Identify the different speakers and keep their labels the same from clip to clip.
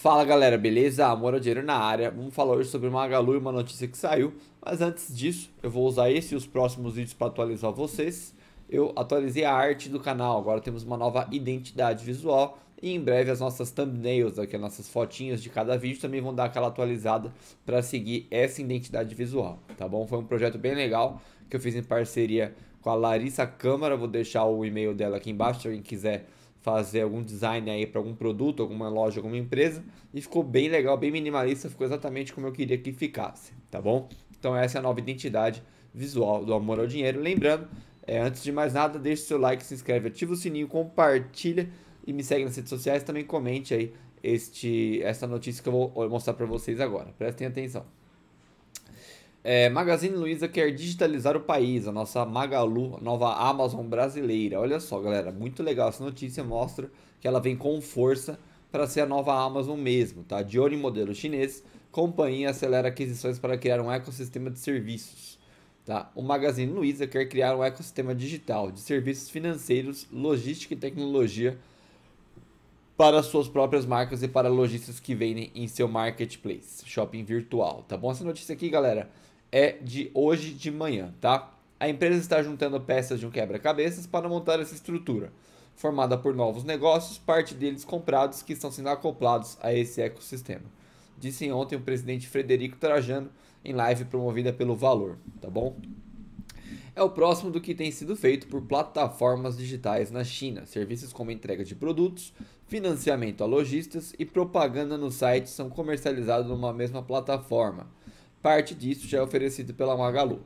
Speaker 1: Fala galera, beleza? Amor ao dinheiro na área. Vamos falar hoje sobre Magalu e uma notícia que saiu. Mas antes disso, eu vou usar esse e os próximos vídeos para atualizar vocês. Eu atualizei a arte do canal, agora temos uma nova identidade visual. E em breve as nossas thumbnails, aqui, as nossas fotinhas de cada vídeo também vão dar aquela atualizada para seguir essa identidade visual, tá bom? Foi um projeto bem legal que eu fiz em parceria com a Larissa Câmara. Vou deixar o e-mail dela aqui embaixo, se alguém quiser fazer algum design aí para algum produto, alguma loja, alguma empresa, e ficou bem legal, bem minimalista, ficou exatamente como eu queria que ficasse, tá bom? Então essa é a nova identidade visual do amor ao dinheiro. Lembrando, é, antes de mais nada, deixe seu like, se inscreve, ativa o sininho, compartilha e me segue nas redes sociais, também comente aí este essa notícia que eu vou mostrar para vocês agora. Prestem atenção. É, Magazine Luiza quer digitalizar o país, a nossa Magalu, nova Amazon brasileira. Olha só, galera, muito legal essa notícia, mostra que ela vem com força para ser a nova Amazon mesmo, tá? De olho em modelo chinês, companhia acelera aquisições para criar um ecossistema de serviços. Tá? O Magazine Luiza quer criar um ecossistema digital de serviços financeiros, logística e tecnologia para suas próprias marcas e para lojistas que vendem em seu marketplace, shopping virtual, tá bom? Essa notícia aqui, galera, é de hoje de manhã, tá? A empresa está juntando peças de um quebra-cabeças para montar essa estrutura, formada por novos negócios, parte deles comprados que estão sendo acoplados a esse ecossistema. Disse ontem o presidente Frederico Trajano em live promovida pelo Valor, tá bom? É o próximo do que tem sido feito por plataformas digitais na China. Serviços como entrega de produtos, financiamento a lojistas e propaganda no site são comercializados numa mesma plataforma. Parte disso já é oferecido pela Magalu.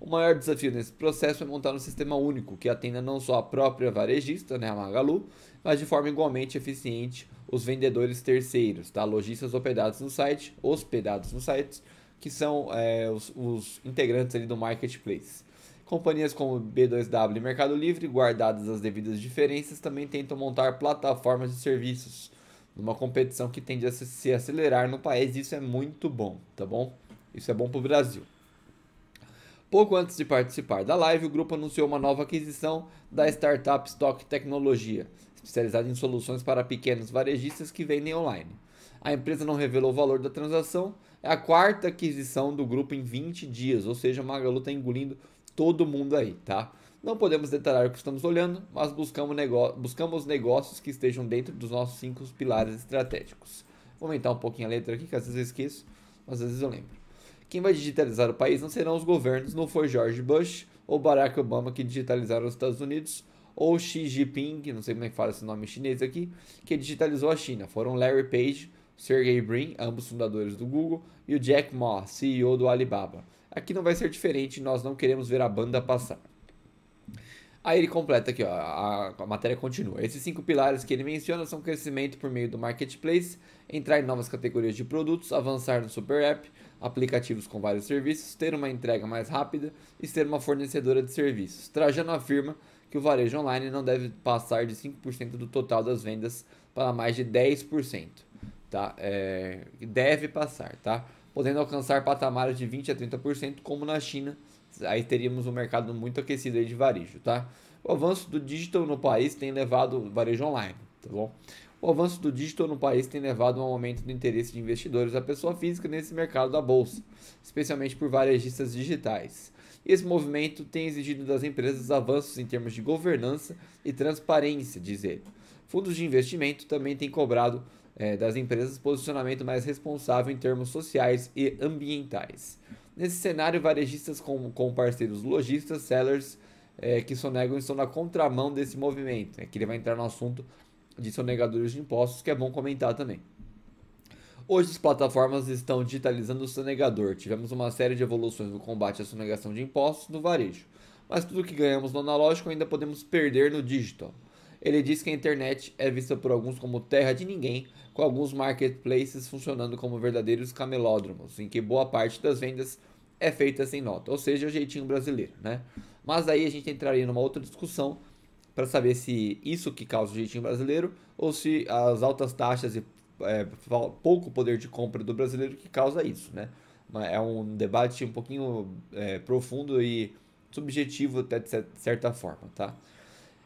Speaker 1: O maior desafio nesse processo é montar um sistema único que atenda não só a própria varejista, né, a Magalu, mas de forma igualmente eficiente os vendedores terceiros, tá? lojistas hospedados no site, hospedados no site, que são é, os, os, integrantes ali do marketplace. Companhias como B2W e Mercado Livre, guardadas as devidas diferenças, também tentam montar plataformas de serviços, numa competição que tende a se acelerar no país, isso é muito bom, tá bom? Isso é bom para o Brasil. Pouco antes de participar da live, o grupo anunciou uma nova aquisição da startup Stock Tecnologia, especializada em soluções para pequenos varejistas que vendem online. A empresa não revelou o valor da transação, é a quarta aquisição do grupo em 20 dias, ou seja, Magalu está engolindo todo mundo aí, tá? Não podemos detalhar o que estamos olhando, mas buscamos, os buscamos negócios que estejam dentro dos nossos cinco pilares estratégicos. Vou aumentar um pouquinho a letra aqui, que às vezes eu esqueço, mas às vezes eu lembro. Quem vai digitalizar o país não serão os governos, não foi George Bush ou Barack Obama que digitalizaram os Estados Unidos, ou Xi Jinping, não sei como é que fala esse nome chinês aqui, que digitalizou a China. Foram Larry Page, Sergey Brin, ambos fundadores do Google, e o Jack Ma, CEO do Alibaba. Aqui não vai ser diferente, nós não queremos ver a banda passar. Aí ele completa aqui, ó, a, a, matéria continua. Esses cinco pilares que ele menciona são crescimento por meio do marketplace, entrar em novas categorias de produtos, avançar no super app, aplicativos com vários serviços, ter uma entrega mais rápida e ser uma fornecedora de serviços. Trajano afirma que o varejo online não deve passar de 5% do total das vendas para mais de 10%, tá? É, deve passar, tá? Podendo alcançar patamares de 20 a 30%, como na China, aí teríamos um mercado muito aquecido de varejo, tá? O avanço do digital no país tem levado o varejo online, tá bom? O avanço do digital no país tem levado a um aumento do interesse de investidores da pessoa física nesse mercado da bolsa, especialmente por varejistas digitais. Esse movimento tem exigido das empresas avanços em termos de governança e transparência, diz ele. Fundos de investimento também têm cobrado é, das empresas posicionamento mais responsável em termos sociais e ambientais. Nesse cenário, varejistas com, com parceiros lojistas, sellers é, que sonegam estão na contramão desse movimento. É que ele vai entrar no assunto de sonegadores de impostos, que é bom comentar também. Hoje as plataformas estão digitalizando o sonegador. Tivemos uma série de evoluções no combate à sonegação de impostos no varejo. Mas tudo que ganhamos no analógico ainda podemos perder no digital. Ele diz que a internet é vista por alguns como terra de ninguém, com alguns marketplaces funcionando como verdadeiros camelódromos, em que boa parte das vendas é feita sem nota, ou seja, é o jeitinho brasileiro, né? Mas aí a gente entraria numa outra discussão para saber se isso que causa o jeitinho brasileiro ou se as altas taxas e é, pouco poder de compra do brasileiro que causa isso, né? É um debate um pouquinho é, profundo e subjetivo até de certa forma, tá?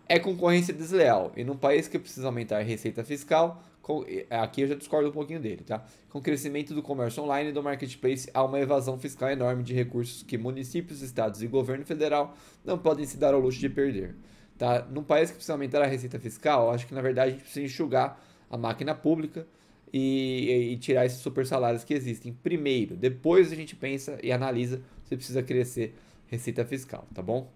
Speaker 1: é concorrência desleal. E num país que precisa aumentar a receita fiscal, com, é, aqui eu já discordo um pouquinho dele, tá? Com o crescimento do comércio online e do marketplace, há uma evasão fiscal enorme de recursos que municípios, estados e governo federal não podem se dar ao luxo de perder. Tá? Num país que precisa aumentar a receita fiscal, acho que na verdade a gente precisa enxugar a máquina pública e, e, tirar esses super salários que existem primeiro. Depois a gente pensa e analisa se precisa crescer receita fiscal, tá bom?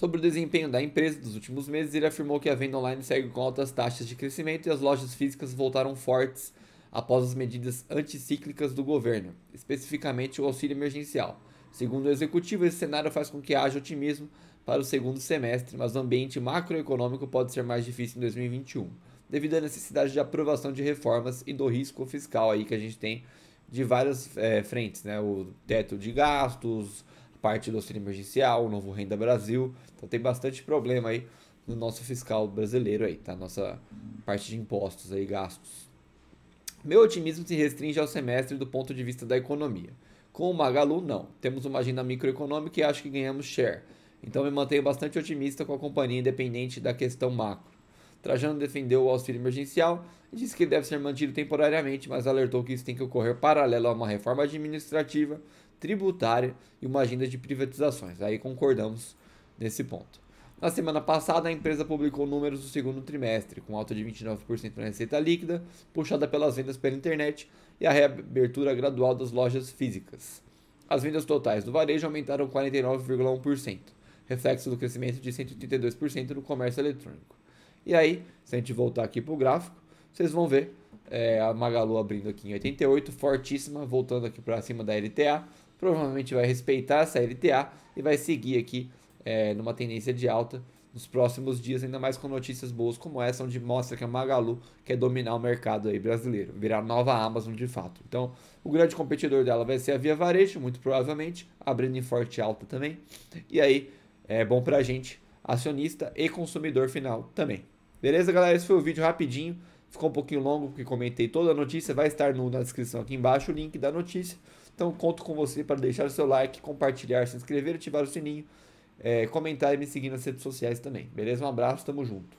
Speaker 1: Sobre o desempenho da empresa dos últimos meses, ele afirmou que a venda online segue com altas taxas de crescimento e as lojas físicas voltaram fortes após as medidas anticíclicas do governo, especificamente o auxílio emergencial. Segundo o executivo, esse cenário faz com que haja otimismo para o segundo semestre, mas o ambiente macroeconômico pode ser mais difícil em 2021, devido à necessidade de aprovação de reformas e do risco fiscal aí que a gente tem de várias é, frentes, né? O teto de gastos, parte do auxílio emergencial, o novo Renda Brasil. Então tem bastante problema aí no nosso fiscal brasileiro aí, tá? Nossa parte de impostos aí, gastos. Meu otimismo se restringe ao semestre do ponto de vista da economia. Com o Magalu, não. Temos uma agenda microeconômica e acho que ganhamos share. Então me mantenho bastante otimista com a companhia independente da questão macro. Trajano defendeu o auxílio emergencial e disse que deve ser mantido temporariamente, mas alertou que isso tem que ocorrer paralelo a uma reforma administrativa tributária e uma agenda de privatizações. Aí concordamos nesse ponto. Na semana passada, a empresa publicou números do segundo trimestre, com alta de 29% na receita líquida, puxada pelas vendas pela internet e a reabertura gradual das lojas físicas. As vendas totais do varejo aumentaram 49,1%, reflexo do crescimento de 132% no comércio eletrônico. E aí, se a gente voltar aqui para o gráfico, vocês vão ver é, a Magalu abrindo aqui em 88, fortíssima, voltando aqui para cima da LTA, provavelmente vai respeitar essa LTA e vai seguir aqui é, numa tendência de alta nos próximos dias, ainda mais com notícias boas como essa, onde mostra que a Magalu quer dominar o mercado aí brasileiro, virar nova Amazon de fato. Então, o grande competidor dela vai ser a Via Varejo, muito provavelmente, abrindo em forte alta também. E aí, é bom pra gente, acionista e consumidor final também. Beleza, galera? Esse foi o vídeo rapidinho. Ficou um pouquinho longo porque comentei toda a notícia. Vai estar no, na descrição aqui embaixo o link da notícia. Então conto com você para deixar o seu like, compartilhar, se inscrever, ativar o sininho, é, comentar e me seguir nas redes sociais também. Beleza? Um abraço, tamo junto.